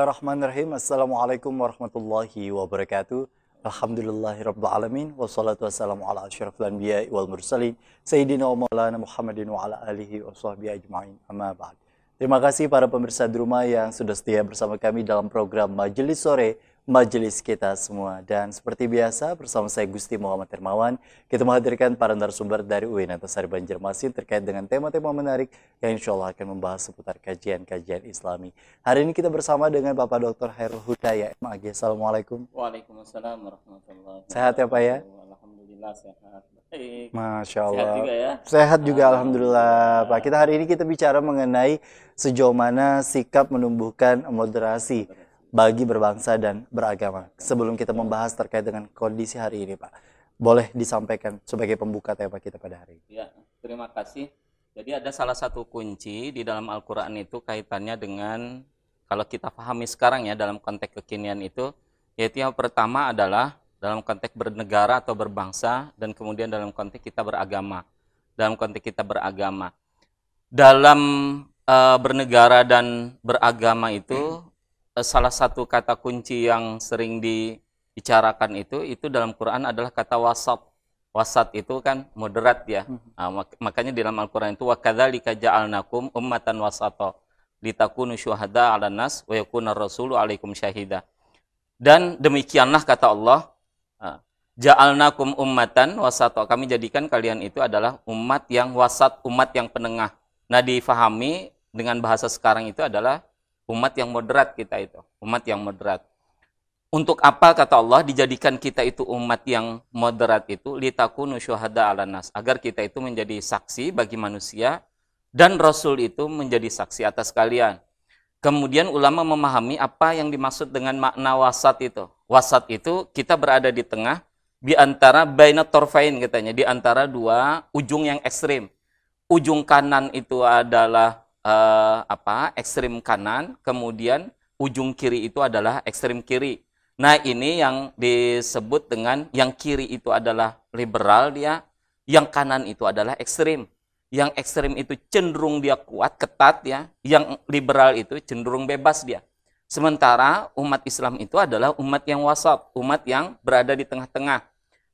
Bismillahirrahmanirrahim. Assalamualaikum warahmatullahi wabarakatuh. Alhamdulillahirrabbilalamin. Wassalatu wassalamu ala asyrafil anbiya wal mursalin. Sayyidina wa maulana Muhammadin wa ala alihi wa sahbihi ajma'in. Amma ba'd. Terima kasih para pemirsa di rumah yang sudah setia bersama kami dalam program Majelis Sore majelis kita semua. Dan seperti biasa bersama saya Gusti Muhammad Hermawan, kita menghadirkan para narasumber dari UIN atas hari Banjarmasin terkait dengan tema-tema menarik yang insya Allah akan membahas seputar kajian-kajian islami. Hari ini kita bersama dengan Bapak Dr. Hairul Huda ya MAG. Assalamualaikum. Waalaikumsalam warahmatullahi wabarakatuh. Sehat ya Pak ya? Alhamdulillah sehat. Baik. Masya Allah. Sehat juga ya. Sehat juga alhamdulillah. alhamdulillah. Pak, kita hari ini kita bicara mengenai sejauh mana sikap menumbuhkan moderasi bagi berbangsa dan beragama. Sebelum kita membahas terkait dengan kondisi hari ini, Pak, boleh disampaikan sebagai pembuka tema kita pada hari ini. Ya, terima kasih. Jadi ada salah satu kunci di dalam Al-Qur'an itu kaitannya dengan kalau kita pahami sekarang ya dalam konteks kekinian itu yaitu yang pertama adalah dalam konteks bernegara atau berbangsa dan kemudian dalam konteks kita beragama. Dalam konteks kita beragama. Dalam e, bernegara dan beragama itu Eh, salah satu kata kunci yang sering dibicarakan itu itu dalam Quran adalah kata wasat wasat itu kan moderat ya. Nah, makanya di dalam Al-Qur'an itu wa kajal nakum ummatan wasato litakunu syuhada 'alan nas wa yakuna rasulu 'alaikum syahida. Dan demikianlah kata Allah, ah, ja'alnakum ummatan wasato Kami jadikan kalian itu adalah umat yang wasat, umat yang penengah. Nah, difahami dengan bahasa sekarang itu adalah Umat yang moderat kita itu, umat yang moderat. Untuk apa kata Allah dijadikan kita itu umat yang moderat itu litakunu syuhada ala nas agar kita itu menjadi saksi bagi manusia dan rasul itu menjadi saksi atas kalian. Kemudian ulama memahami apa yang dimaksud dengan makna wasat itu. Wasat itu kita berada di tengah di antara bainat torfain katanya, di antara dua ujung yang ekstrim. Ujung kanan itu adalah eh, apa ekstrim kanan, kemudian ujung kiri itu adalah ekstrim kiri. Nah ini yang disebut dengan yang kiri itu adalah liberal dia, yang kanan itu adalah ekstrim. Yang ekstrim itu cenderung dia kuat, ketat ya. Yang liberal itu cenderung bebas dia. Sementara umat Islam itu adalah umat yang wasat, umat yang berada di tengah-tengah.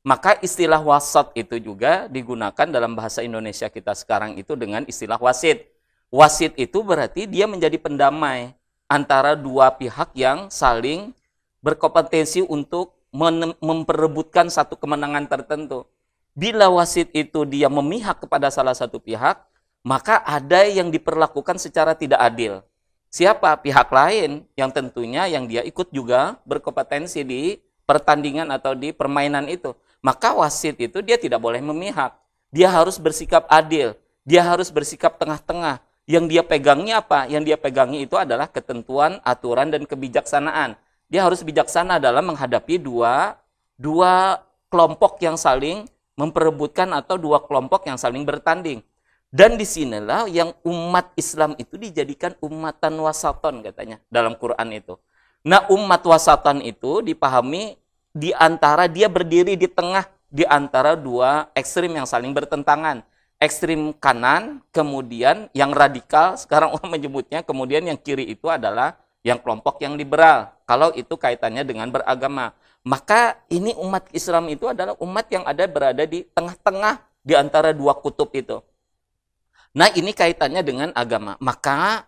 Maka istilah wasat itu juga digunakan dalam bahasa Indonesia kita sekarang itu dengan istilah wasit. Wasit itu berarti dia menjadi pendamai antara dua pihak yang saling berkompetensi untuk memperebutkan satu kemenangan tertentu. Bila wasit itu dia memihak kepada salah satu pihak, maka ada yang diperlakukan secara tidak adil. Siapa pihak lain yang tentunya yang dia ikut juga berkompetensi di pertandingan atau di permainan itu. Maka wasit itu dia tidak boleh memihak. Dia harus bersikap adil, dia harus bersikap tengah-tengah yang dia pegangnya apa? Yang dia pegangnya itu adalah ketentuan, aturan dan kebijaksanaan. Dia harus bijaksana dalam menghadapi dua dua kelompok yang saling memperebutkan atau dua kelompok yang saling bertanding. Dan disinilah yang umat Islam itu dijadikan umatan wasaton katanya dalam Quran itu. Nah umat wasaton itu dipahami di antara dia berdiri di tengah di antara dua ekstrim yang saling bertentangan ekstrim kanan, kemudian yang radikal, sekarang orang menyebutnya, kemudian yang kiri itu adalah yang kelompok yang liberal. Kalau itu kaitannya dengan beragama. Maka ini umat Islam itu adalah umat yang ada berada di tengah-tengah di antara dua kutub itu. Nah ini kaitannya dengan agama. Maka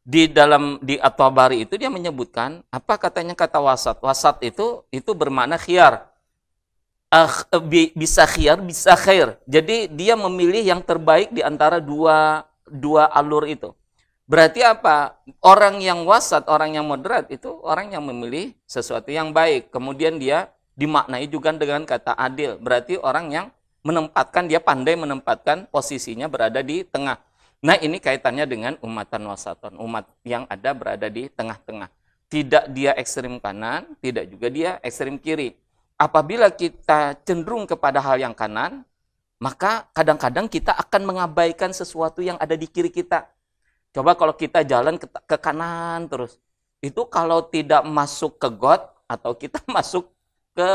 di dalam di at itu dia menyebutkan apa katanya kata wasat. Wasat itu itu bermakna khiar uh, bisa khiyar, bisa khair. Jadi dia memilih yang terbaik di antara dua dua alur itu. Berarti apa? Orang yang wasat, orang yang moderat itu orang yang memilih sesuatu yang baik. Kemudian dia dimaknai juga dengan kata adil. Berarti orang yang menempatkan dia pandai menempatkan posisinya berada di tengah. Nah, ini kaitannya dengan umatan wasaton, umat yang ada berada di tengah-tengah. Tidak dia ekstrim kanan, tidak juga dia ekstrim kiri apabila kita cenderung kepada hal yang kanan, maka kadang-kadang kita akan mengabaikan sesuatu yang ada di kiri kita. Coba kalau kita jalan ke, ke kanan terus, itu kalau tidak masuk ke got atau kita masuk ke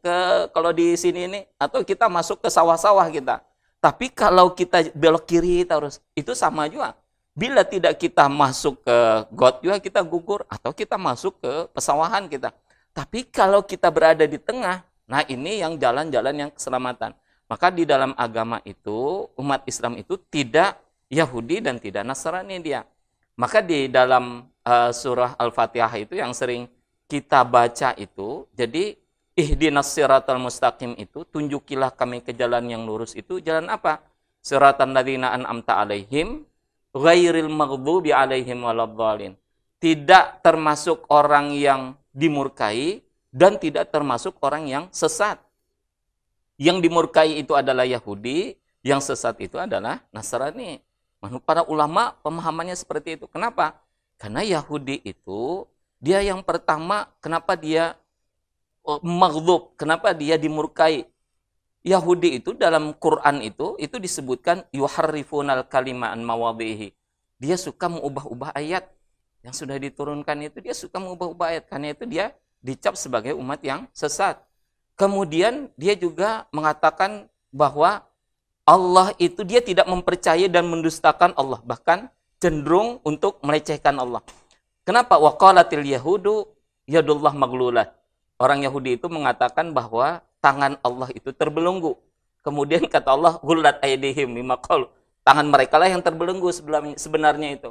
ke kalau di sini ini atau kita masuk ke sawah-sawah kita. Tapi kalau kita belok kiri terus, itu sama juga. Bila tidak kita masuk ke got juga kita gugur atau kita masuk ke pesawahan kita. Tapi kalau kita berada di tengah, nah ini yang jalan-jalan yang keselamatan. Maka di dalam agama itu, umat Islam itu tidak Yahudi dan tidak Nasrani dia. Maka di dalam uh, surah Al-Fatihah itu yang sering kita baca itu, jadi ihdinas siratal mustaqim itu, tunjukilah kami ke jalan yang lurus itu, jalan apa? Siratan ladhina an'amta alaihim, ghairil maghdubi alaihim waladhalin. Tidak termasuk orang yang dimurkai dan tidak termasuk orang yang sesat. Yang dimurkai itu adalah Yahudi, yang sesat itu adalah Nasrani. Para ulama pemahamannya seperti itu. Kenapa? Karena Yahudi itu dia yang pertama kenapa dia oh, kenapa dia dimurkai. Yahudi itu dalam Quran itu itu disebutkan yuharrifunal kalimaan mawadhihi. Dia suka mengubah-ubah ayat yang sudah diturunkan itu dia suka mengubah-ubah ayat karena itu dia dicap sebagai umat yang sesat. Kemudian dia juga mengatakan bahwa Allah itu dia tidak mempercayai dan mendustakan Allah bahkan cenderung untuk melecehkan Allah. Kenapa waqalatil yahudu yadullah maglulah? Orang Yahudi itu mengatakan bahwa tangan Allah itu terbelenggu. Kemudian kata Allah gulat aydihim Tangan mereka lah yang terbelenggu sebenarnya itu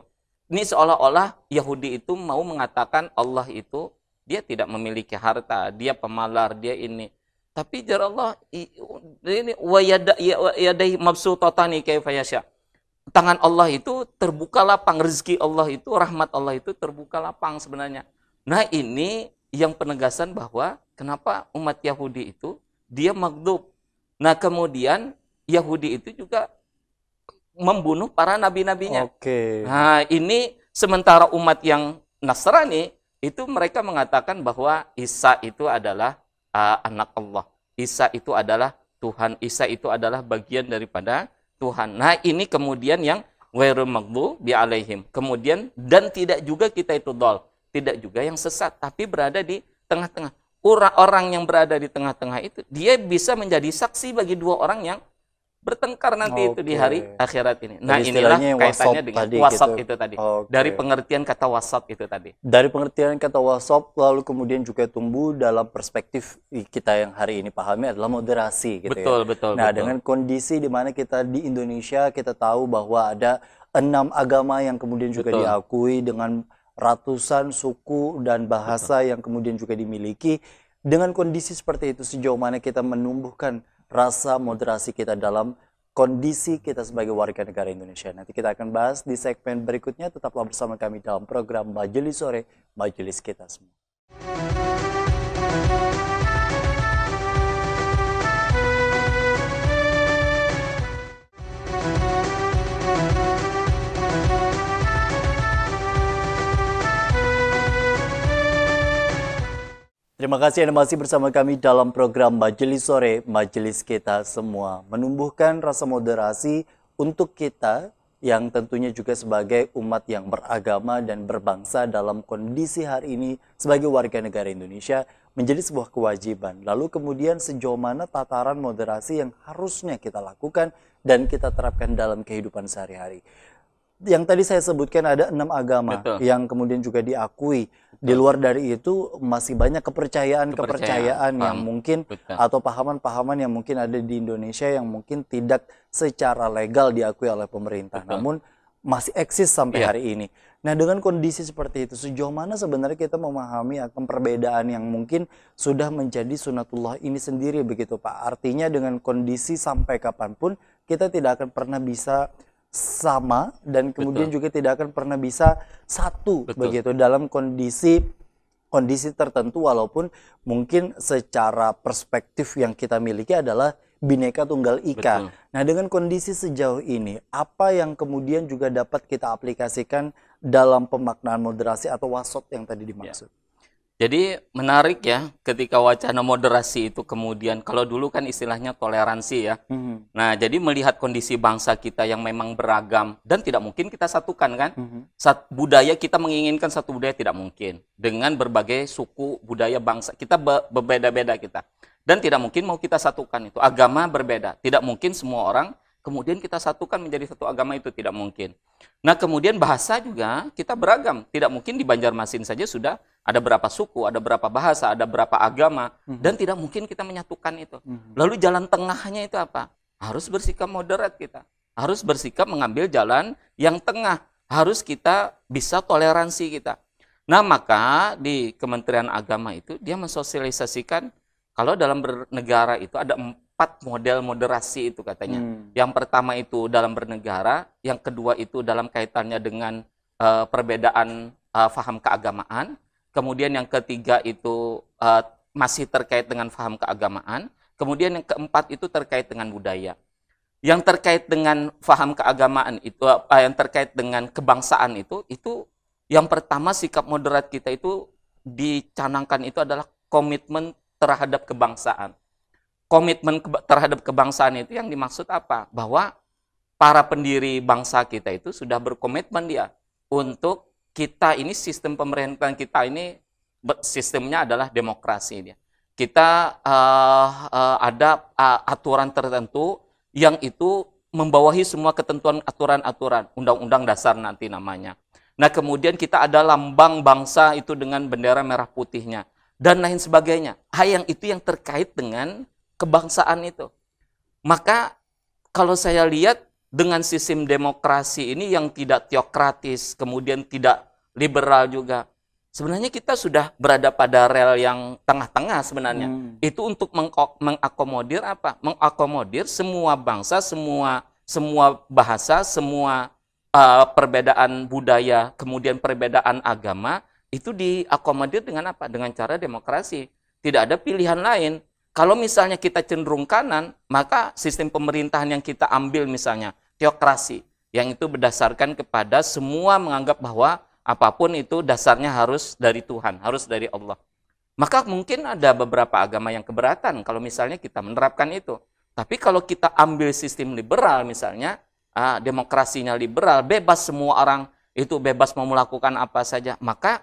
ini seolah-olah Yahudi itu mau mengatakan Allah itu dia tidak memiliki harta, dia pemalar, dia ini. Tapi jar Allah ini wayadai ya, mabsutatani kaifa yasha. Tangan Allah itu terbuka lapang, rezeki Allah itu, rahmat Allah itu terbuka lapang sebenarnya. Nah, ini yang penegasan bahwa kenapa umat Yahudi itu dia magdub. Nah, kemudian Yahudi itu juga membunuh para nabi-nabinya. Oke. Okay. Nah, ini sementara umat yang Nasrani itu mereka mengatakan bahwa Isa itu adalah uh, anak Allah. Isa itu adalah Tuhan. Isa itu adalah bagian daripada Tuhan. Nah, ini kemudian yang wairul bi alaihim. Kemudian dan tidak juga kita itu dol, tidak juga yang sesat, tapi berada di tengah-tengah. Orang yang berada di tengah-tengah itu dia bisa menjadi saksi bagi dua orang yang bertengkar nanti okay. itu di hari akhirat ini. Nah, Jadi inilah kaitannya dengan tadi, wasat gitu. itu tadi. Okay. Dari pengertian kata wasat itu tadi. Dari pengertian kata wasat lalu kemudian juga tumbuh dalam perspektif kita yang hari ini pahami adalah moderasi gitu ya. betul, ya. Betul, Nah, betul. dengan kondisi di mana kita di Indonesia kita tahu bahwa ada enam agama yang kemudian juga betul. diakui dengan ratusan suku dan bahasa betul. yang kemudian juga dimiliki. Dengan kondisi seperti itu sejauh mana kita menumbuhkan rasa moderasi kita dalam kondisi kita sebagai warga negara Indonesia. Nanti kita akan bahas di segmen berikutnya. Tetaplah bersama kami dalam program Majelis Sore, Majelis Kita Semua. Terima kasih Anda masih bersama kami dalam program Majelis Sore, Majelis Kita Semua. Menumbuhkan rasa moderasi untuk kita yang tentunya juga sebagai umat yang beragama dan berbangsa dalam kondisi hari ini sebagai warga negara Indonesia menjadi sebuah kewajiban. Lalu kemudian sejauh mana tataran moderasi yang harusnya kita lakukan dan kita terapkan dalam kehidupan sehari-hari. Yang tadi saya sebutkan ada enam agama Betul. yang kemudian juga diakui di luar dari itu masih banyak kepercayaan-kepercayaan yang mungkin Betul. atau pahaman-pahaman yang mungkin ada di Indonesia yang mungkin tidak secara legal diakui oleh pemerintah Betul. namun masih eksis sampai yeah. hari ini. Nah, dengan kondisi seperti itu sejauh mana sebenarnya kita memahami akan perbedaan yang mungkin sudah menjadi sunatullah ini sendiri begitu Pak. Artinya dengan kondisi sampai kapanpun kita tidak akan pernah bisa sama dan kemudian Betul. juga tidak akan pernah bisa satu Betul. begitu dalam kondisi kondisi tertentu walaupun mungkin secara perspektif yang kita miliki adalah bineka tunggal ika. Betul. Nah, dengan kondisi sejauh ini apa yang kemudian juga dapat kita aplikasikan dalam pemaknaan moderasi atau wasot yang tadi ya. dimaksud? Ya. Jadi menarik ya ketika wacana moderasi itu kemudian kalau dulu kan istilahnya toleransi ya. hmm Nah jadi melihat kondisi bangsa kita yang memang beragam dan tidak mungkin kita satukan kan. hmm Sat, budaya kita menginginkan satu budaya tidak mungkin dengan berbagai suku budaya bangsa kita be- berbeda-beda kita dan tidak mungkin mau kita satukan itu agama berbeda tidak mungkin semua orang Kemudian kita satukan menjadi satu agama itu tidak mungkin. Nah kemudian bahasa juga kita beragam. Tidak mungkin di Banjarmasin saja sudah ada berapa suku, ada berapa bahasa, ada berapa agama. -hmm. Dan tidak mungkin kita menyatukan itu. -hmm. Lalu jalan tengahnya itu apa? Harus bersikap moderat kita. Harus bersikap mengambil jalan yang tengah. Harus kita bisa toleransi kita. Nah maka di Kementerian Agama itu dia mensosialisasikan kalau dalam bernegara itu ada empat model moderasi itu katanya. Hmm. Yang pertama itu dalam bernegara, yang kedua itu dalam kaitannya dengan uh, perbedaan uh, faham keagamaan, kemudian yang ketiga itu uh, masih terkait dengan faham keagamaan, kemudian yang keempat itu terkait dengan budaya. Yang terkait dengan faham keagamaan itu, uh, yang terkait dengan kebangsaan itu, itu yang pertama sikap moderat kita itu dicanangkan itu adalah komitmen terhadap kebangsaan komitmen terhadap kebangsaan itu yang dimaksud apa? Bahwa para pendiri bangsa kita itu sudah berkomitmen dia untuk kita ini sistem pemerintahan kita ini sistemnya adalah demokrasi dia. Kita uh, uh, ada uh, aturan tertentu yang itu membawahi semua ketentuan aturan-aturan undang-undang dasar nanti namanya. Nah, kemudian kita ada lambang bangsa itu dengan bendera merah putihnya dan lain sebagainya. Hal yang itu yang terkait dengan kebangsaan itu. Maka kalau saya lihat dengan sistem demokrasi ini yang tidak teokratis, kemudian tidak liberal juga. Sebenarnya kita sudah berada pada rel yang tengah-tengah sebenarnya. Hmm. Itu untuk mengakomodir apa? Mengakomodir semua bangsa, semua semua bahasa, semua uh, perbedaan budaya, kemudian perbedaan agama itu diakomodir dengan apa? Dengan cara demokrasi. Tidak ada pilihan lain. Kalau misalnya kita cenderung kanan, maka sistem pemerintahan yang kita ambil misalnya teokrasi, yang itu berdasarkan kepada semua menganggap bahwa apapun itu dasarnya harus dari Tuhan, harus dari Allah. Maka mungkin ada beberapa agama yang keberatan kalau misalnya kita menerapkan itu. Tapi kalau kita ambil sistem liberal misalnya, ah, demokrasinya liberal, bebas semua orang itu bebas mau melakukan apa saja, maka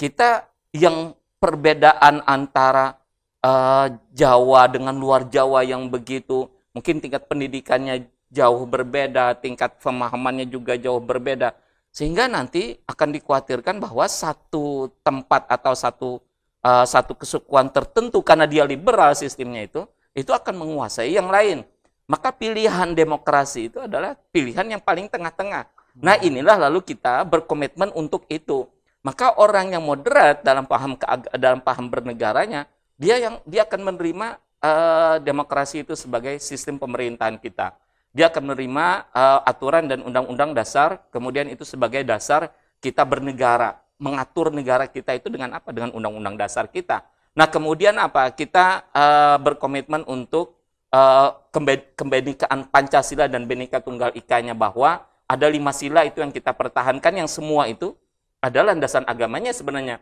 kita yang perbedaan antara uh, Jawa dengan luar Jawa yang begitu mungkin tingkat pendidikannya jauh berbeda, tingkat pemahamannya juga jauh berbeda. Sehingga nanti akan dikhawatirkan bahwa satu tempat atau satu uh, satu kesukuan tertentu karena dia liberal sistemnya itu, itu akan menguasai yang lain. Maka pilihan demokrasi itu adalah pilihan yang paling tengah-tengah. Nah, hmm. inilah lalu kita berkomitmen untuk itu. Maka orang yang moderat dalam paham dalam paham bernegaranya dia yang dia akan menerima uh, demokrasi itu sebagai sistem pemerintahan kita. Dia akan menerima uh, aturan dan undang-undang dasar, kemudian itu sebagai dasar kita bernegara, mengatur negara kita itu dengan apa? Dengan undang-undang dasar kita. Nah, kemudian apa? Kita uh, berkomitmen untuk uh, kebenekaan Pancasila dan benika Tunggal Ikanya bahwa ada lima sila itu yang kita pertahankan yang semua itu adalah landasan agamanya sebenarnya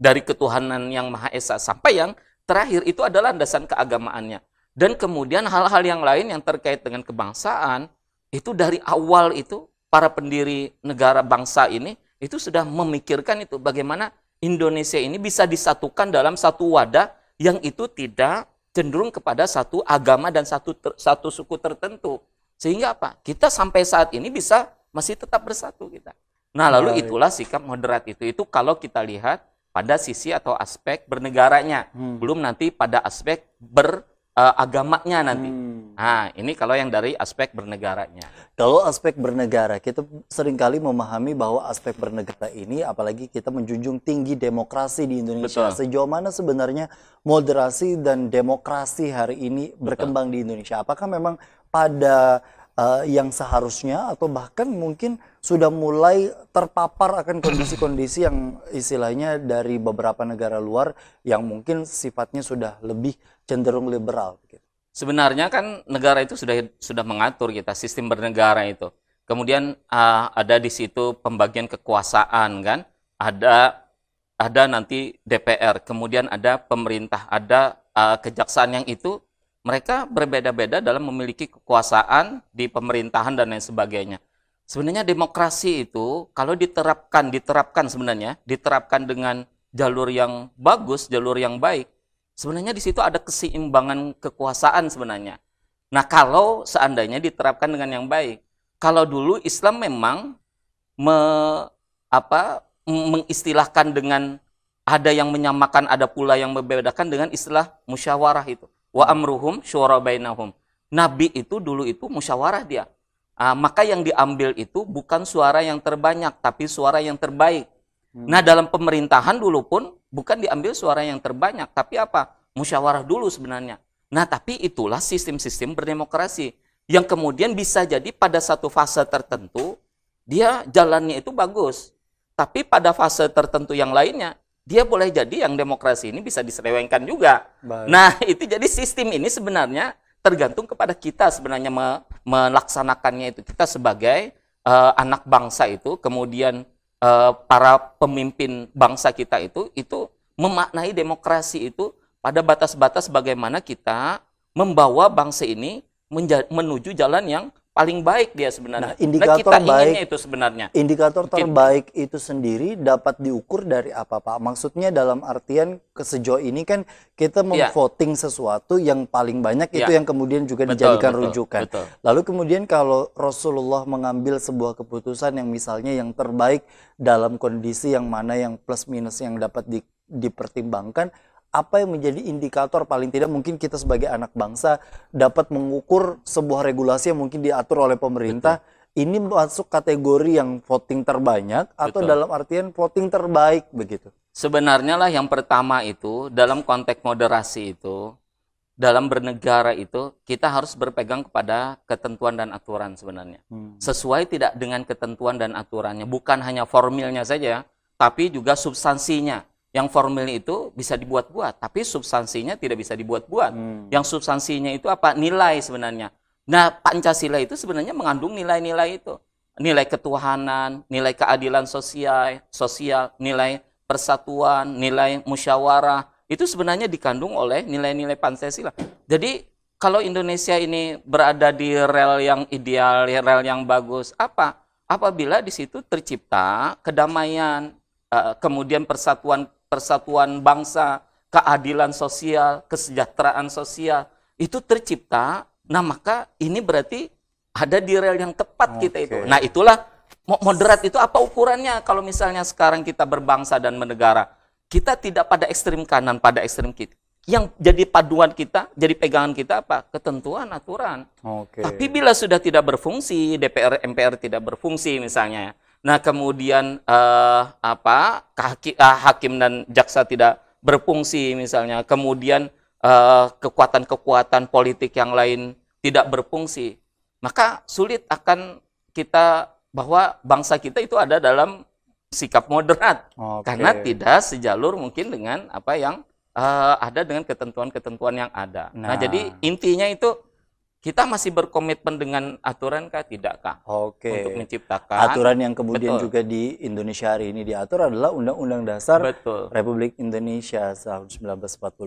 dari ketuhanan yang Maha Esa sampai yang terakhir itu adalah landasan keagamaannya. Dan kemudian hal-hal yang lain yang terkait dengan kebangsaan itu dari awal itu para pendiri negara bangsa ini itu sudah memikirkan itu bagaimana Indonesia ini bisa disatukan dalam satu wadah yang itu tidak cenderung kepada satu agama dan satu ter, satu suku tertentu. Sehingga apa? Kita sampai saat ini bisa masih tetap bersatu kita. Nah, lalu iya, iya. itulah sikap moderat itu. Itu kalau kita lihat pada sisi atau aspek bernegaranya, hmm. belum nanti pada aspek beragamanya eh, uh, nanti. Hmm. Nah, ini kalau yang dari aspek bernegaranya. Kalau aspek bernegara, kita seringkali memahami bahwa aspek bernegara ini, apalagi kita menjunjung tinggi demokrasi di Indonesia. Betul. Sejauh mana sebenarnya moderasi dan demokrasi hari ini Betul. berkembang di Indonesia? Apakah memang pada uh, yang seharusnya atau bahkan mungkin sudah mulai terpapar akan kondisi-kondisi yang istilahnya dari beberapa negara luar yang mungkin sifatnya sudah lebih cenderung liberal. Gitu. Sebenarnya kan negara itu sudah sudah mengatur kita sistem bernegara itu. Kemudian uh, ada di situ pembagian kekuasaan kan, ada ada nanti DPR, kemudian ada pemerintah, ada uh, kejaksaan yang itu mereka berbeda-beda dalam memiliki kekuasaan di pemerintahan dan lain sebagainya. Sebenarnya demokrasi itu kalau diterapkan, diterapkan sebenarnya, diterapkan dengan jalur yang bagus, jalur yang baik, sebenarnya di situ ada keseimbangan kekuasaan sebenarnya. Nah, kalau seandainya diterapkan dengan yang baik. Kalau dulu Islam memang me, apa mengistilahkan dengan ada yang menyamakan, ada pula yang membedakan dengan istilah musyawarah itu. Wa amruhum syura bainahum. Nabi itu dulu itu musyawarah dia. Uh, maka yang diambil itu bukan suara yang terbanyak, tapi suara yang terbaik. Hmm. Nah, dalam pemerintahan dulu pun bukan diambil suara yang terbanyak, tapi apa? Musyawarah dulu sebenarnya. Nah, tapi itulah sistem-sistem berdemokrasi yang kemudian bisa jadi pada satu fase tertentu dia jalannya itu bagus, tapi pada fase tertentu yang lainnya dia boleh jadi yang demokrasi ini bisa diselewengkan juga. Baik. Nah, itu jadi sistem ini sebenarnya tergantung kepada kita sebenarnya me melaksanakannya itu. Kita sebagai uh, anak bangsa itu, kemudian uh, para pemimpin bangsa kita itu itu memaknai demokrasi itu pada batas-batas bagaimana kita membawa bangsa ini menuju jalan yang paling baik dia sebenarnya. Nah, indikator nah, kita baik itu sebenarnya. Indikator Mungkin. terbaik itu sendiri dapat diukur dari apa, Pak? Maksudnya dalam artian kesejauh ini kan kita iya. memvoting yeah. sesuatu yang paling banyak yeah. itu yang kemudian juga betul, dijadikan betul, rujukan. Betul. Lalu kemudian kalau Rasulullah mengambil sebuah keputusan yang misalnya yang terbaik dalam kondisi yang mana yang plus minus yang dapat di, dipertimbangkan, apa yang menjadi indikator paling tidak mungkin kita sebagai anak bangsa dapat mengukur sebuah regulasi yang mungkin diatur oleh pemerintah Betul. ini masuk kategori yang voting terbanyak atau Betul. dalam artian voting terbaik begitu. Sebenarnya lah yang pertama itu dalam konteks moderasi itu dalam bernegara itu kita harus berpegang kepada ketentuan dan aturan sebenarnya. Hmm. Sesuai tidak dengan ketentuan dan aturannya, bukan hanya formilnya saja, tapi juga substansinya yang formil itu bisa dibuat-buat, tapi substansinya tidak bisa dibuat-buat. Hmm. Yang substansinya itu apa? Nilai sebenarnya. Nah, Pancasila itu sebenarnya mengandung nilai-nilai itu. Nilai ketuhanan, nilai keadilan sosial, sosial, nilai persatuan, nilai musyawarah. Itu sebenarnya dikandung oleh nilai-nilai Pancasila. Jadi, kalau Indonesia ini berada di rel yang ideal, rel yang bagus, apa? Apabila di situ tercipta kedamaian, eh, kemudian persatuan persatuan bangsa, keadilan sosial, kesejahteraan sosial itu tercipta. Nah, maka ini berarti ada di rel yang tepat okay. kita itu. Nah, itulah moderat itu apa ukurannya kalau misalnya sekarang kita berbangsa dan menegara Kita tidak pada ekstrim kanan, pada ekstrim kiri. Yang jadi paduan kita, jadi pegangan kita apa? Ketentuan, aturan. Okay. Tapi bila sudah tidak berfungsi, DPR, MPR tidak berfungsi misalnya, Nah, kemudian eh, apa? Kaki, eh, hakim dan jaksa tidak berfungsi misalnya. Kemudian eh, kekuatan-kekuatan politik yang lain tidak berfungsi. Maka sulit akan kita bahwa bangsa kita itu ada dalam sikap moderat okay. karena tidak sejalur mungkin dengan apa yang uh, ada dengan ketentuan-ketentuan yang ada. Nah. nah, jadi intinya itu kita masih berkomitmen dengan aturan kah tidakkah Oke. untuk menciptakan aturan yang kemudian Betul. juga di Indonesia hari ini diatur adalah Undang-Undang Dasar Betul. Republik Indonesia tahun 1945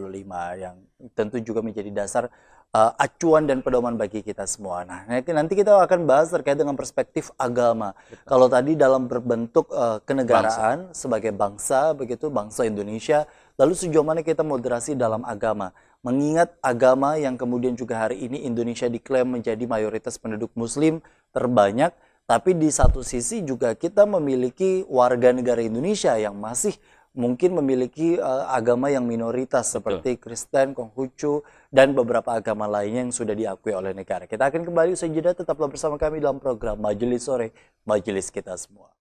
yang tentu juga menjadi dasar uh, acuan dan pedoman bagi kita semua. Nah, nanti nanti kita akan bahas terkait dengan perspektif agama. Betul. Kalau tadi dalam berbentuk uh, kenegaraan bangsa. sebagai bangsa begitu bangsa Indonesia, lalu sejauh mana kita moderasi dalam agama? mengingat agama yang kemudian juga hari ini Indonesia diklaim menjadi mayoritas penduduk muslim terbanyak tapi di satu sisi juga kita memiliki warga negara Indonesia yang masih mungkin memiliki uh, agama yang minoritas seperti Kristen, Konghucu dan beberapa agama lainnya yang sudah diakui oleh negara. Kita akan kembali usai jeda tetaplah bersama kami dalam program Majelis Sore, majelis kita semua.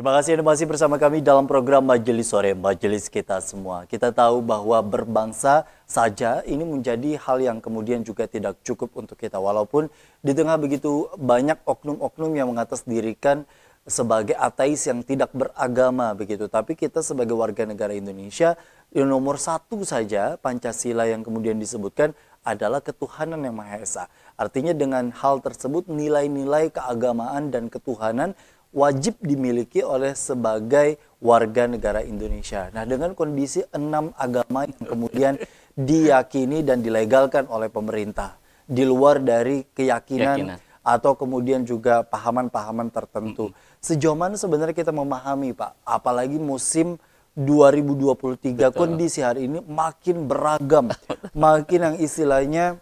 Terima kasih Anda masih bersama kami dalam program Majelis Sore, Majelis kita semua. Kita tahu bahwa berbangsa saja ini menjadi hal yang kemudian juga tidak cukup untuk kita. Walaupun di tengah begitu banyak oknum-oknum yang mengatasdirikan sebagai ateis yang tidak beragama begitu. Tapi kita sebagai warga negara Indonesia yang nomor satu saja Pancasila yang kemudian disebutkan adalah ketuhanan yang Maha Esa. Artinya dengan hal tersebut nilai-nilai keagamaan dan ketuhanan wajib dimiliki oleh sebagai warga negara Indonesia. Nah, dengan kondisi enam agama yang kemudian diyakini dan dilegalkan oleh pemerintah di luar dari keyakinan Yakinan. atau kemudian juga pahaman-pahaman tertentu. Mm -hmm. Sejauh mana sebenarnya kita memahami, Pak? Apalagi musim 2023 Betul. kondisi hari ini makin beragam, makin yang istilahnya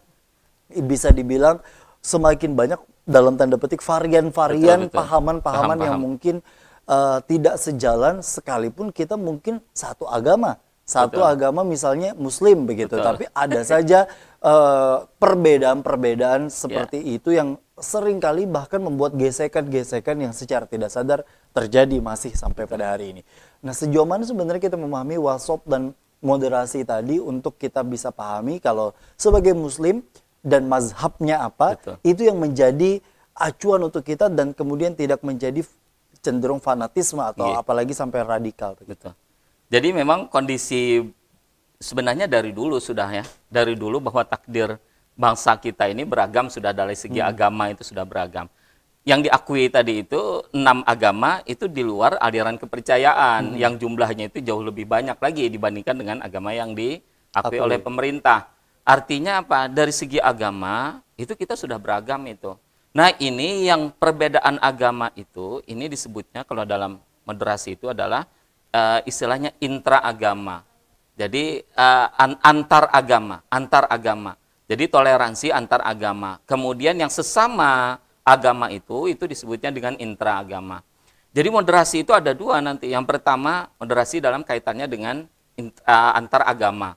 bisa dibilang semakin banyak dalam tanda petik varian-varian pahaman-pahaman yang mungkin uh, tidak sejalan sekalipun kita mungkin satu agama satu Betul. agama misalnya Muslim begitu, Betul. tapi ada saja perbedaan eh, perbedaan-perbedaan ya. seperti yeah. itu yang seringkali bahkan membuat gesekan-gesekan yang secara tidak sadar terjadi masih sampai pada hari ini. Nah sejauh mana sebenarnya kita memahami wasop dan moderasi tadi untuk kita bisa pahami kalau sebagai Muslim dan mazhabnya apa, Betul. itu yang menjadi acuan untuk kita dan kemudian tidak menjadi cenderung fanatisme atau yeah. apalagi sampai radikal. Betul. Jadi memang kondisi sebenarnya dari dulu sudah ya, dari dulu bahwa takdir bangsa kita ini beragam sudah dari segi hmm. agama itu sudah beragam. Yang diakui tadi itu enam agama itu di luar aliran kepercayaan hmm. yang jumlahnya itu jauh lebih banyak lagi dibandingkan dengan agama yang diakui Akui. oleh pemerintah. Artinya apa? Dari segi agama itu kita sudah beragam itu. Nah ini yang perbedaan agama itu ini disebutnya kalau dalam moderasi itu adalah uh, istilahnya intra agama. Jadi uh, an antar agama, antar agama. Jadi toleransi antar agama. Kemudian yang sesama agama itu itu disebutnya dengan intra agama. Jadi moderasi itu ada dua nanti. Yang pertama moderasi dalam kaitannya dengan uh, eh, antar agama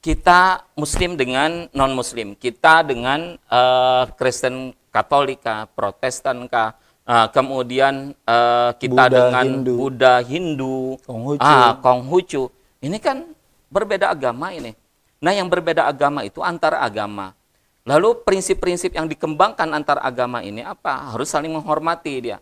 kita Muslim dengan non-Muslim, kita dengan uh, Kristen Katolika, Protestan uh, kemudian uh, kita Buddha, dengan Hindu. Buddha, Hindu, Konghucu. Ah, Konghucu. Ini kan berbeda agama ini. Nah, yang berbeda agama itu antar agama. Lalu prinsip-prinsip yang dikembangkan antar agama ini apa? Harus saling menghormati dia.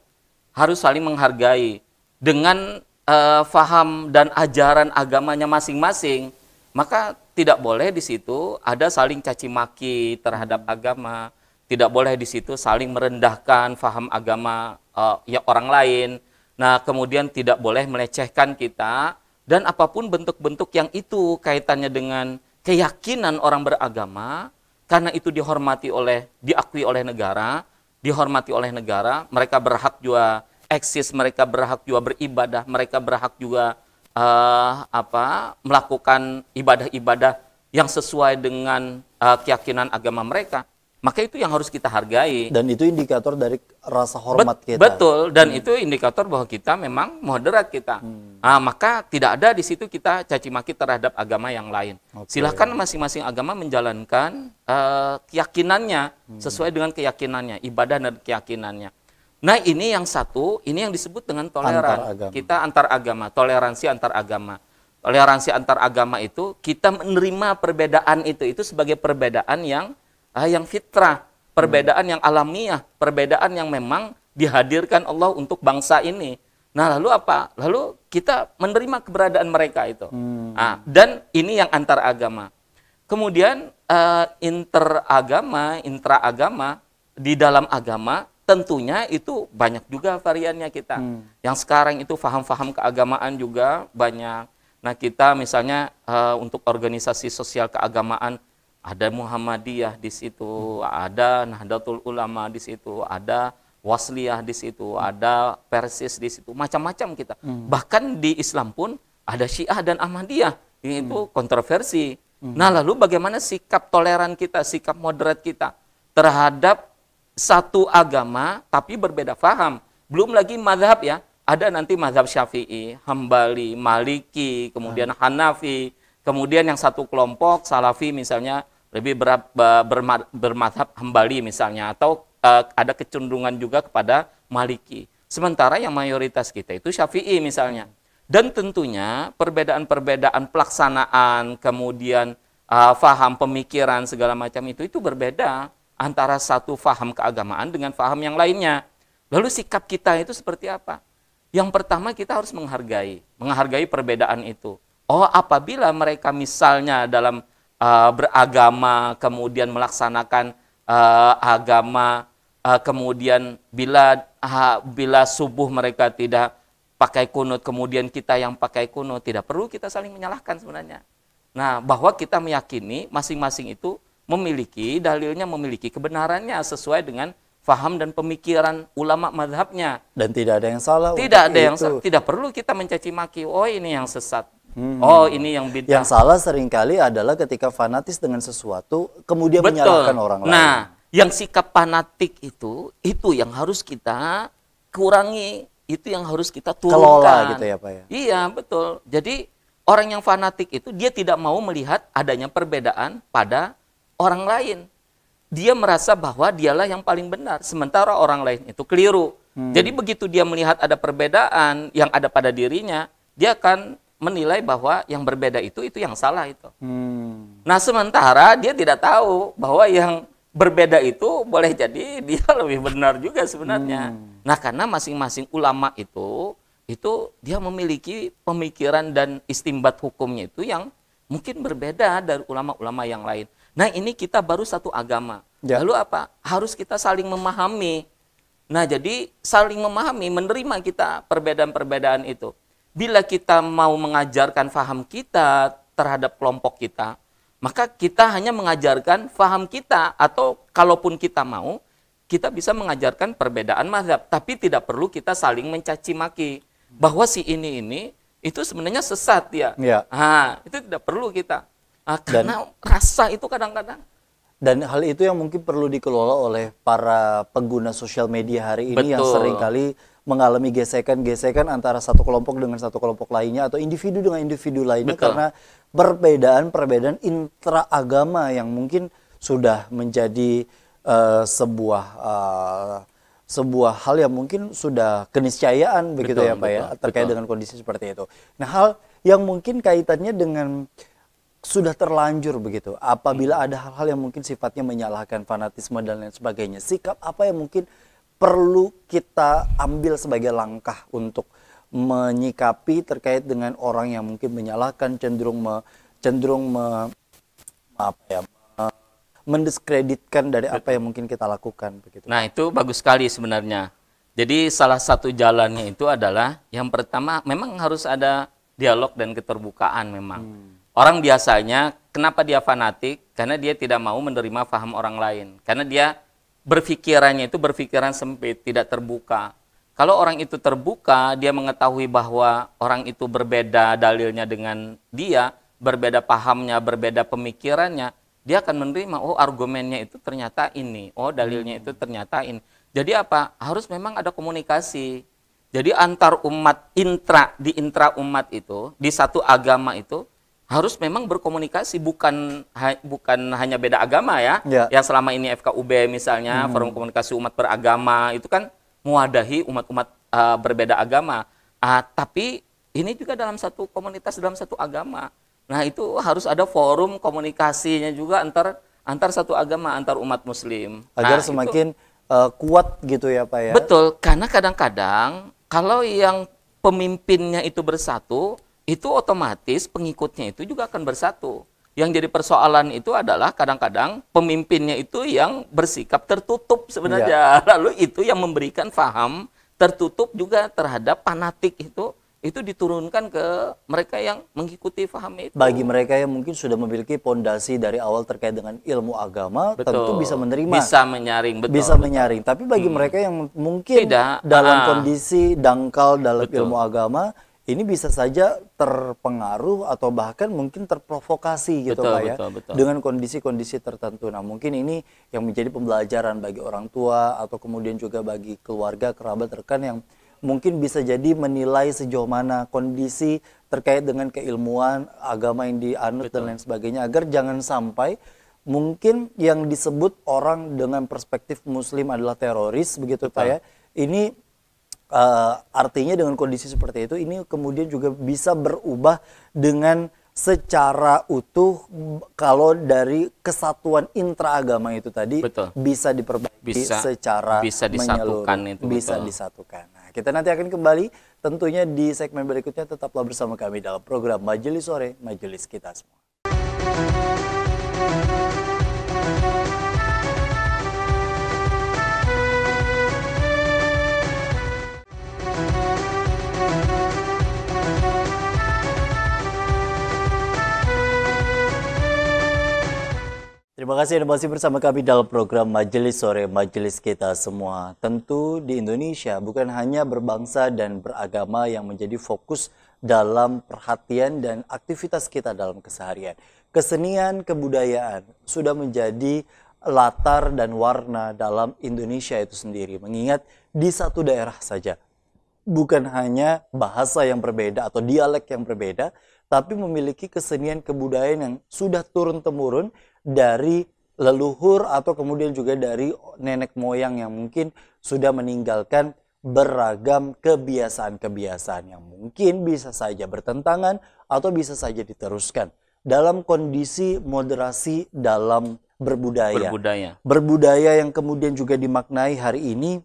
Harus saling menghargai dengan uh, faham dan ajaran agamanya masing-masing. Maka tidak boleh di situ ada saling caci maki terhadap agama, tidak boleh di situ saling merendahkan faham agama uh, ya orang lain. Nah, kemudian tidak boleh melecehkan kita dan apapun bentuk-bentuk yang itu kaitannya dengan keyakinan orang beragama karena itu dihormati oleh diakui oleh negara, dihormati oleh negara, mereka berhak juga eksis, mereka berhak juga beribadah, mereka berhak juga uh, apa melakukan ibadah-ibadah yang sesuai dengan uh, keyakinan agama mereka maka itu yang harus kita hargai dan itu indikator dari rasa hormat Bet, kita betul dan hmm. itu indikator bahwa kita memang moderat kita hmm. nah, maka tidak ada di situ kita caci maki terhadap agama yang lain okay. silahkan masing-masing agama menjalankan uh, keyakinannya hmm. sesuai dengan keyakinannya ibadah dan keyakinannya Nah ini yang satu, ini yang disebut dengan toleran. Antar Kita antar agama, toleransi antar agama. Toleransi antar agama itu kita menerima perbedaan itu, itu sebagai perbedaan yang ah, yang fitrah, perbedaan hmm. yang alamiah, perbedaan yang memang dihadirkan Allah untuk bangsa ini. Nah lalu apa? Lalu kita menerima keberadaan mereka itu. Hmm. Nah, dan ini yang antar agama. Kemudian uh, interagama, intraagama di dalam agama tentunya itu banyak juga variannya kita. Hmm. Yang sekarang itu faham-faham keagamaan juga banyak. Nah kita misalnya uh, untuk organisasi sosial keagamaan ada Muhammadiyah di situ, hmm. ada Nahdlatul Ulama di situ, ada Wasliyah di situ, hmm. ada Persis di situ, macam-macam kita. Hmm. Bahkan di Islam pun ada Syiah dan Ahmadiyah, hmm. itu hmm. kontroversi. Hmm. Nah lalu bagaimana sikap toleran kita, sikap moderat kita terhadap satu agama tapi berbeda faham. Belum lagi madhab ya. Ada nanti madhab syafi'i, hambali, maliki, kemudian ah. hanafi. Kemudian yang satu kelompok, salafi misalnya, lebih berat, bermadhab hambali misalnya. Atau uh, ada kecenderungan juga kepada maliki. Sementara yang mayoritas kita itu syafi'i misalnya. Dan tentunya perbedaan-perbedaan pelaksanaan, kemudian uh, faham pemikiran segala macam itu itu berbeda antara satu faham keagamaan dengan faham yang lainnya. Lalu sikap kita itu seperti apa? Yang pertama kita harus menghargai, menghargai perbedaan itu. Oh, apabila mereka misalnya dalam uh, beragama kemudian melaksanakan uh, agama uh, kemudian bila uh, bila subuh mereka tidak pakai kunut kemudian kita yang pakai kunut tidak perlu kita saling menyalahkan sebenarnya. Nah, bahwa kita meyakini masing-masing itu memiliki dalilnya memiliki kebenarannya sesuai dengan faham dan pemikiran ulama madhabnya dan tidak ada yang salah tidak ada itu. yang salah tidak perlu kita mencaci maki oh ini yang sesat hmm. oh ini yang bid'ah yang salah seringkali adalah ketika fanatis dengan sesuatu kemudian Betul. menyalahkan orang lain nah yang sikap fanatik itu itu yang harus kita kurangi itu yang harus kita turunkan kelola gitu ya pak ya iya betul jadi orang yang fanatik itu dia tidak mau melihat adanya perbedaan pada orang lain. Dia merasa bahwa dialah yang paling benar, sementara orang lain itu keliru. Hmm. Jadi begitu dia melihat ada perbedaan yang ada pada dirinya, dia akan menilai bahwa yang berbeda itu itu yang salah itu. Hmm. Nah sementara dia tidak tahu bahwa yang berbeda itu boleh jadi dia lebih benar juga sebenarnya. Hmm. Nah karena masing-masing ulama itu itu dia memiliki pemikiran dan istimbat hukumnya itu yang mungkin berbeda dari ulama-ulama yang lain. Nah ini kita baru satu agama. Ya. Lalu apa? Harus kita saling memahami. Nah jadi saling memahami, menerima kita perbedaan-perbedaan itu. Bila kita mau mengajarkan faham kita terhadap kelompok kita, maka kita hanya mengajarkan faham kita atau kalaupun kita mau, kita bisa mengajarkan perbedaan mazhab, tapi tidak perlu kita saling mencaci maki bahwa si ini ini itu sebenarnya sesat ya. ya. Nah, itu tidak perlu kita. Ah, Karena rasa itu kadang-kadang. Dan hal itu yang mungkin perlu dikelola oleh para pengguna sosial media hari ini Betul. yang seringkali mengalami gesekan-gesekan antara satu kelompok dengan satu kelompok lainnya atau individu dengan individu lainnya Betul. karena perbedaan-perbedaan intraagama yang mungkin sudah menjadi uh, sebuah uh, sebuah hal yang mungkin sudah keniscayaan begitu betul, ya Pak ya, betul, ya terkait betul. dengan kondisi seperti itu. Nah, hal yang mungkin kaitannya dengan sudah terlanjur begitu. Apabila hmm. ada hal-hal yang mungkin sifatnya menyalahkan fanatisme dan lain sebagainya, sikap apa yang mungkin perlu kita ambil sebagai langkah untuk menyikapi terkait dengan orang yang mungkin menyalahkan cenderung me, cenderung me, apa ya mendiskreditkan dari apa yang mungkin kita lakukan begitu. Nah, itu bagus sekali sebenarnya. Jadi salah satu jalannya itu adalah yang pertama memang harus ada dialog dan keterbukaan memang. Hmm Orang biasanya kenapa dia fanatik? Karena dia tidak mau menerima faham orang lain. Karena dia berpikirannya itu berpikiran sempit, tidak terbuka. Kalau orang itu terbuka, dia mengetahui bahwa orang itu berbeda dalilnya dengan dia, berbeda pahamnya, berbeda pemikirannya, dia akan menerima, oh argumennya itu ternyata ini, oh dalilnya hmm. itu ternyata ini. Jadi apa? Harus memang ada komunikasi. Jadi antar umat intra di intra umat itu, di satu agama itu harus memang berkomunikasi bukan ha, bukan hanya beda agama ya. ya. Yang selama ini FKUB misalnya hmm. Forum Komunikasi Umat Beragama itu kan mewadahi umat-umat uh, berbeda agama. Uh, tapi ini juga dalam satu komunitas dalam satu agama. Nah, itu harus ada forum komunikasinya juga antar antar satu agama, antar umat muslim. Agar nah, semakin itu, e, uh, kuat gitu ya, Pak ya. Betul, karena kadang-kadang kalau yang pemimpinnya itu bersatu, itu otomatis pengikutnya itu juga akan bersatu. Yang jadi persoalan itu adalah kadang-kadang pemimpinnya itu yang bersikap tertutup sebenarnya. Ya. Lalu itu yang memberikan faham tertutup juga terhadap fanatik itu itu diturunkan ke mereka yang mengikuti faham itu. Bagi mereka yang mungkin sudah memiliki pondasi dari awal terkait dengan ilmu agama, betul. tentu bisa menerima. Bisa menyaring, betul. Bisa menyaring. Tapi bagi hmm. mereka yang mungkin Tidak. dalam ah. kondisi dangkal dalam betul. ilmu agama, ini bisa saja terpengaruh atau bahkan mungkin terprovokasi gitu betul, Pak ya betul, betul. dengan kondisi-kondisi tertentu. Nah, mungkin ini yang menjadi pembelajaran bagi orang tua atau kemudian juga bagi keluarga, kerabat, rekan yang mungkin bisa jadi menilai sejauh mana kondisi terkait dengan keilmuan, agama yang dianut betul. dan lain sebagainya agar jangan sampai mungkin yang disebut orang dengan perspektif muslim adalah teroris begitu Pak ya. Ini Uh, artinya dengan kondisi seperti itu ini kemudian juga bisa berubah dengan secara utuh kalau dari kesatuan intraagama itu tadi betul. bisa diperbaiki bisa, secara bisa disatukan itu bisa betul. disatukan. Nah, kita nanti akan kembali tentunya di segmen berikutnya tetaplah bersama kami dalam program Majelis Sore Majelis Kita Semua. Terima kasih Anda masih bersama kami dalam program Majelis Sore Majelis Kita Semua. Tentu di Indonesia bukan hanya berbangsa dan beragama yang menjadi fokus dalam perhatian dan aktivitas kita dalam keseharian. Kesenian, kebudayaan sudah menjadi latar dan warna dalam Indonesia itu sendiri. Mengingat di satu daerah saja bukan hanya bahasa yang berbeda atau dialek yang berbeda, tapi memiliki kesenian kebudayaan yang sudah turun-temurun dari leluhur atau kemudian juga dari nenek moyang yang mungkin sudah meninggalkan beragam kebiasaan-kebiasaan yang mungkin bisa saja bertentangan atau bisa saja diteruskan dalam kondisi moderasi dalam berbudaya. Berbudaya. Berbudaya yang kemudian juga dimaknai hari ini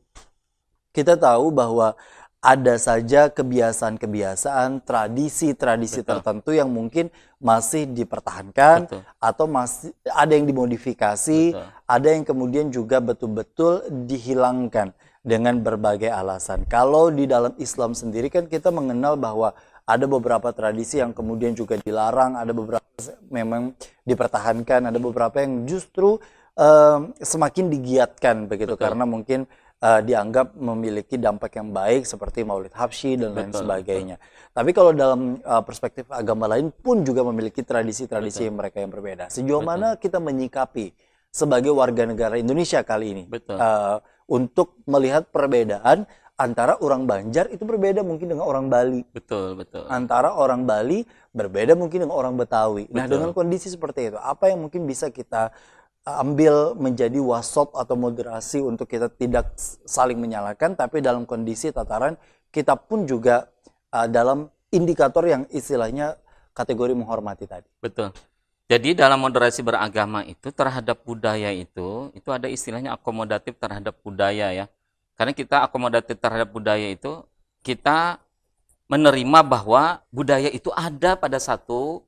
kita tahu bahwa ada saja kebiasaan-kebiasaan, tradisi-tradisi tertentu yang mungkin masih dipertahankan Betul. atau masih ada yang dimodifikasi, Betul. ada yang kemudian juga betul-betul dihilangkan dengan berbagai alasan. Kalau di dalam Islam sendiri kan kita mengenal bahwa ada beberapa tradisi yang kemudian juga dilarang, ada beberapa memang dipertahankan, ada beberapa yang justru um, semakin digiatkan begitu Betul. karena mungkin uh, dianggap memiliki dampak yang baik seperti Maulid Habsyi dan betul, lain sebagainya. Betul. Tapi kalau dalam uh, perspektif agama lain pun juga memiliki tradisi-tradisi yang mereka yang berbeda. Sejauh betul. mana kita menyikapi sebagai warga negara Indonesia kali ini betul. Uh, untuk melihat perbedaan antara orang Banjar itu berbeda mungkin dengan orang Bali. Betul, betul. Antara orang Bali berbeda mungkin dengan orang Betawi. Nah, betul. Nah, dengan kondisi seperti itu, apa yang mungkin bisa kita ambil menjadi wasop atau moderasi untuk kita tidak saling menyalahkan tapi dalam kondisi tataran kita pun juga uh, dalam indikator yang istilahnya kategori menghormati tadi. Betul. Jadi dalam moderasi beragama itu terhadap budaya itu itu ada istilahnya akomodatif terhadap budaya ya. Karena kita akomodatif terhadap budaya itu kita menerima bahwa budaya itu ada pada satu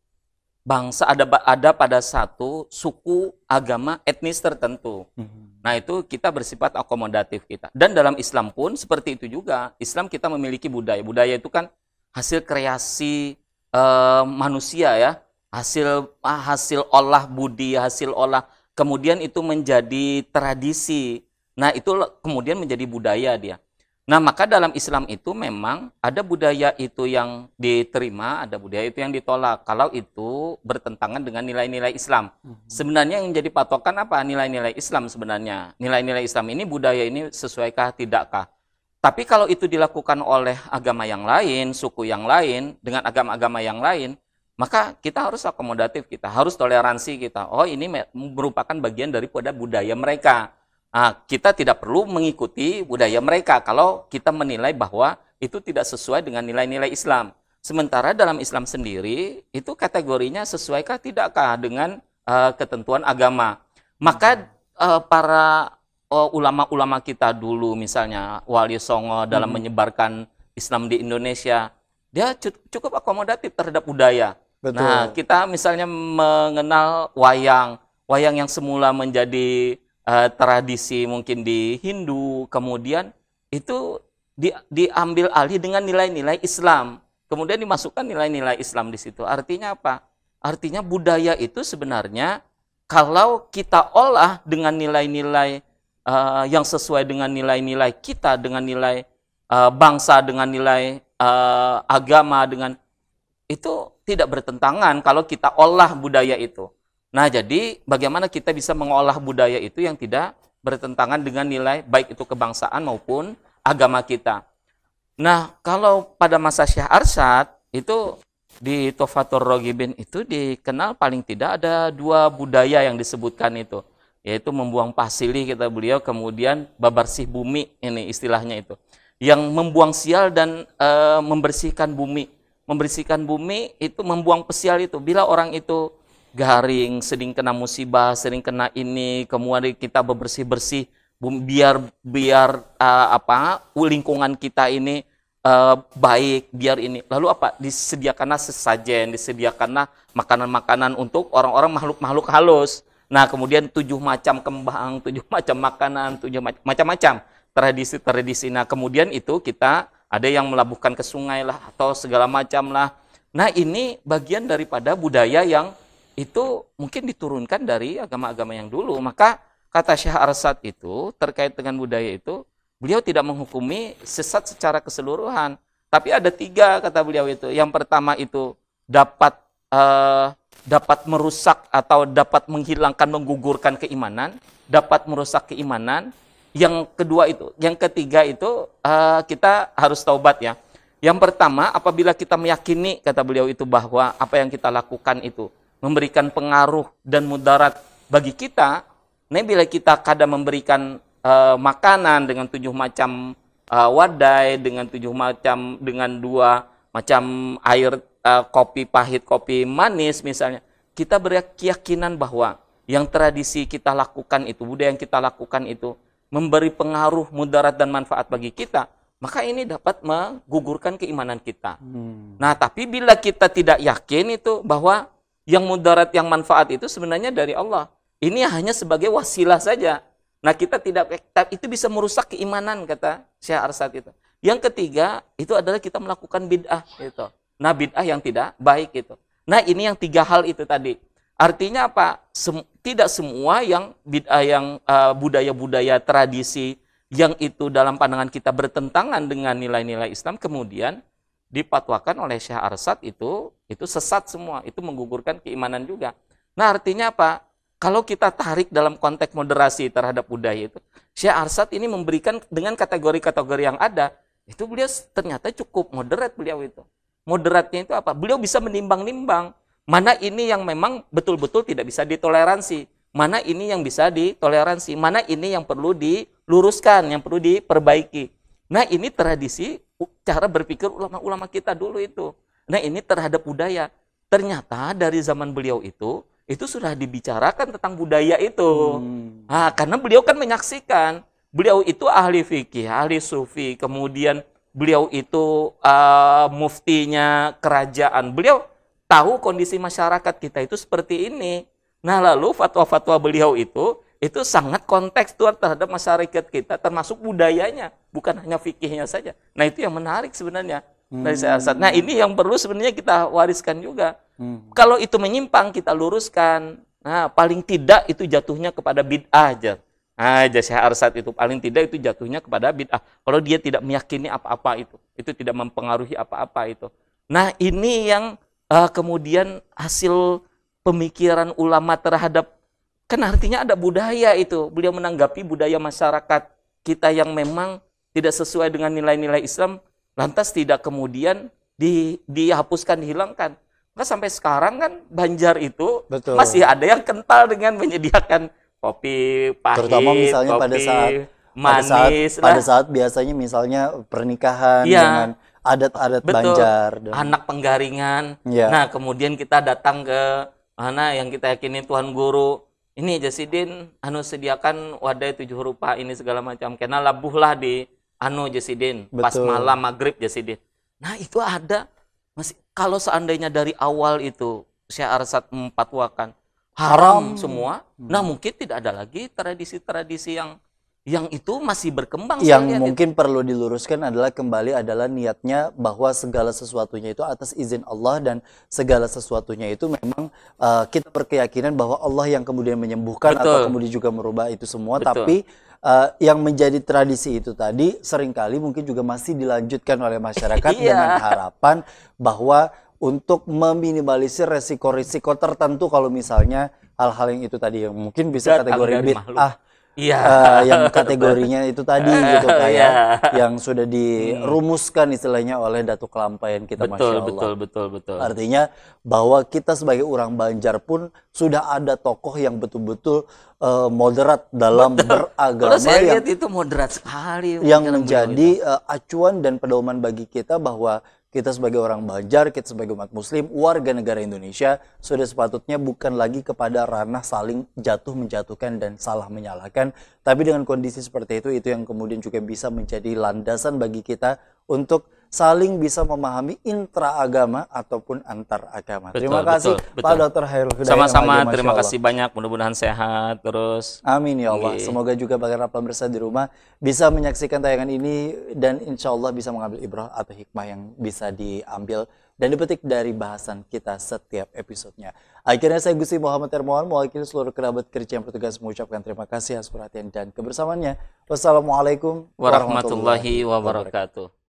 bangsa ada ada pada satu suku, agama, etnis tertentu. Hmm. Nah, itu kita bersifat akomodatif kita. Dan dalam Islam pun seperti itu juga. Islam kita memiliki budaya. Budaya itu kan hasil kreasi eh, manusia ya. Hasil ah, hasil olah budi, hasil olah kemudian itu menjadi tradisi. Nah, itu kemudian menjadi budaya dia. Nah, maka dalam Islam itu memang ada budaya itu yang diterima, ada budaya itu yang ditolak. Kalau itu bertentangan dengan nilai-nilai Islam. Mhm. Sebenarnya yang jadi patokan apa? Nilai-nilai Islam sebenarnya. Nilai-nilai Islam ini budaya ini sesuaikah tidakkah? Tapi kalau itu dilakukan oleh agama yang lain, suku yang lain, dengan agama-agama yang lain, maka kita harus akomodatif kita, harus toleransi kita. Oh, ini merupakan bagian daripada budaya mereka Nah, kita tidak perlu mengikuti budaya mereka kalau kita menilai bahwa itu tidak sesuai dengan nilai-nilai Islam. Sementara dalam Islam sendiri itu kategorinya sesuaikah tidakkah dengan uh, ketentuan agama. Maka uh, para eh, ulama-ulama uh, kita dulu misalnya Wali Songo dalam hmm. menyebarkan Islam di Indonesia, dia cukup akomodatif terhadap budaya. Nah, Betul. Nah, kita misalnya mengenal wayang, wayang yang semula menjadi uh, tradisi mungkin di Hindu, kemudian itu di, diambil alih dengan nilai-nilai Islam. Kemudian dimasukkan nilai-nilai Islam di situ. Artinya apa? Artinya budaya itu sebenarnya kalau kita olah dengan nilai-nilai uh, yang sesuai dengan nilai-nilai kita, dengan nilai uh, bangsa, dengan nilai uh, agama, dengan itu tidak bertentangan kalau kita olah budaya itu. Nah, jadi bagaimana kita bisa mengolah budaya itu yang tidak bertentangan dengan nilai baik itu kebangsaan maupun agama kita. Nah, kalau pada masa Syekh Arsyad itu di Tofatur Rogibin itu dikenal paling tidak ada dua budaya yang disebutkan itu, yaitu membuang pasili kita beliau kemudian babarsih bumi ini istilahnya itu. Yang membuang sial dan e, membersihkan bumi. Membersihkan bumi itu membuang pesial itu. Bila orang itu garing, sering kena musibah, sering kena ini, kemudian kita bebersih-bersih biar biar uh, apa lingkungan kita ini uh, baik, biar ini. Lalu apa? Disediakanlah sesajen, disediakanlah makanan-makanan untuk orang-orang makhluk-makhluk halus. Nah, kemudian tujuh macam kembang, tujuh macam makanan, tujuh macam-macam tradisi-tradisi. Nah, kemudian itu kita ada yang melabuhkan ke sungai lah atau segala macam lah. Nah, ini bagian daripada budaya yang itu mungkin diturunkan dari agama-agama yang dulu. Maka kata Syekh Arsad itu terkait dengan budaya itu, beliau tidak menghukumi sesat secara keseluruhan. Tapi ada tiga kata beliau itu. Yang pertama itu dapat uh, dapat merusak atau dapat menghilangkan menggugurkan keimanan, dapat merusak keimanan. Yang kedua itu, yang ketiga itu uh, kita harus taubat ya. Yang pertama apabila kita meyakini kata beliau itu bahwa apa yang kita lakukan itu memberikan pengaruh dan mudarat bagi kita, nah bila kita kadang memberikan uh, makanan dengan tujuh macam uh, wadai, dengan tujuh macam, dengan dua macam air uh, kopi pahit, kopi manis misalnya, kita keyakinan bahwa yang tradisi kita lakukan itu, budaya yang kita lakukan itu memberi pengaruh mudarat dan manfaat bagi kita, maka ini dapat menggugurkan keimanan kita. Hmm. Nah, tapi bila kita tidak yakin itu bahwa yang mudarat, yang manfaat itu sebenarnya dari Allah. Ini hanya sebagai wasilah saja. Nah kita tidak, itu bisa merusak keimanan kata Syekh Arsad itu. Yang ketiga itu adalah kita melakukan bid'ah gitu. Nah bid'ah yang tidak baik itu. Nah ini yang tiga hal itu tadi. Artinya apa? Sem tidak semua yang bid'ah yang eh, budaya-budaya uh, budaya -budaya, tradisi yang itu dalam pandangan kita bertentangan dengan nilai-nilai Islam kemudian dipatwakan oleh Syekh Arsad itu itu sesat semua, itu menggugurkan keimanan juga. Nah, artinya apa? Kalau kita tarik dalam konteks moderasi terhadap budaya itu, Syekh Arsad ini memberikan dengan kategori-kategori yang ada, itu beliau ternyata cukup moderat beliau itu. Moderatnya itu apa? Beliau bisa menimbang-nimbang mana ini yang memang betul-betul tidak bisa ditoleransi, mana ini yang bisa ditoleransi, mana ini yang perlu diluruskan, yang perlu diperbaiki. Nah ini tradisi cara berpikir ulama-ulama kita dulu itu. Nah ini terhadap budaya. Ternyata dari zaman beliau itu, itu sudah dibicarakan tentang budaya itu. Hmm. Nah, karena beliau kan menyaksikan. Beliau itu ahli fikih, ahli sufi, kemudian beliau itu uh, muftinya kerajaan. Beliau tahu kondisi masyarakat kita itu seperti ini. Nah lalu fatwa-fatwa beliau itu itu sangat kontekstual terhadap masyarakat kita termasuk budayanya bukan hanya fikihnya saja nah itu yang menarik sebenarnya hmm. dari saya nah ini yang perlu sebenarnya kita wariskan juga hmm. kalau itu menyimpang kita luruskan nah paling tidak itu jatuhnya kepada bid'ah aja nah jasa arsat itu paling tidak itu jatuhnya kepada bid'ah kalau dia tidak meyakini apa-apa itu itu tidak mempengaruhi apa-apa itu nah ini yang uh, kemudian hasil pemikiran ulama terhadap Kan artinya ada budaya itu. Beliau menanggapi budaya masyarakat kita yang memang tidak sesuai dengan nilai-nilai Islam, lantas tidak kemudian di, dihapuskan, dihilangkan. Maka sampai sekarang kan Banjar itu Betul. masih ada yang kental dengan menyediakan kopi pahit, terutama misalnya kopi pada saat manis, pada saat, pada saat biasanya misalnya pernikahan ya. dengan adat-adat Banjar, dan... anak penggaringan. Ya. Nah kemudian kita datang ke mana yang kita yakini Tuhan Guru ini jasidin anu sediakan wadai tujuh rupa ini segala macam karena labuhlah di anu jasidin pas malam maghrib jasidin nah itu ada masih kalau seandainya dari awal itu syiar arsat empat wakan haram haram semua hmm. nah mungkin tidak ada lagi tradisi-tradisi yang yang itu masih berkembang. Yang mungkin itu. perlu diluruskan adalah kembali adalah niatnya bahwa segala sesuatunya itu atas izin Allah dan segala sesuatunya itu memang uh, kita berkeyakinan bahwa Allah yang kemudian menyembuhkan Betul. atau kemudian juga merubah itu semua. Betul. Tapi uh, yang menjadi tradisi itu tadi seringkali mungkin juga masih dilanjutkan oleh masyarakat iya. dengan harapan bahwa untuk meminimalisir resiko-resiko tertentu kalau misalnya hal-hal yang itu tadi yang mungkin bisa kategori bid'ah Iya. Uh, yang kategorinya itu tadi eh, gitu kayak ya. iya. yang sudah dirumuskan istilahnya oleh Datuk kelampaian kita betul, Masya Allah. Betul, betul, betul. Artinya bahwa kita sebagai orang Banjar pun sudah ada tokoh yang betul-betul uh, moderat dalam betul. beragama. Kalau saya yang, itu moderat sekali. Yang menjadi uh, acuan dan pedoman bagi kita bahwa kita sebagai orang Banjar, kita sebagai umat muslim, warga negara Indonesia sudah sepatutnya bukan lagi kepada ranah saling jatuh menjatuhkan dan salah menyalahkan, tapi dengan kondisi seperti itu itu yang kemudian juga bisa menjadi landasan bagi kita untuk saling bisa memahami intra agama ataupun antar agama. Betul, terima kasih betul, Pak Dr. Hairul Hidayat. Sama-sama, terima kasih banyak. Mudah-mudahan sehat terus. Amin ya Allah. Ye. Iya. Semoga juga para pemirsa di rumah bisa menyaksikan tayangan ini dan insya Allah bisa mengambil ibrah atau hikmah yang bisa diambil dan dipetik dari bahasan kita setiap episodenya. Akhirnya saya Gusti Muhammad Hermawan mewakili seluruh kerabat kerja yang bertugas mengucapkan terima kasih atas perhatian dan kebersamaannya. Wassalamualaikum warahmatullahi, warahmatullahi wabarakatuh.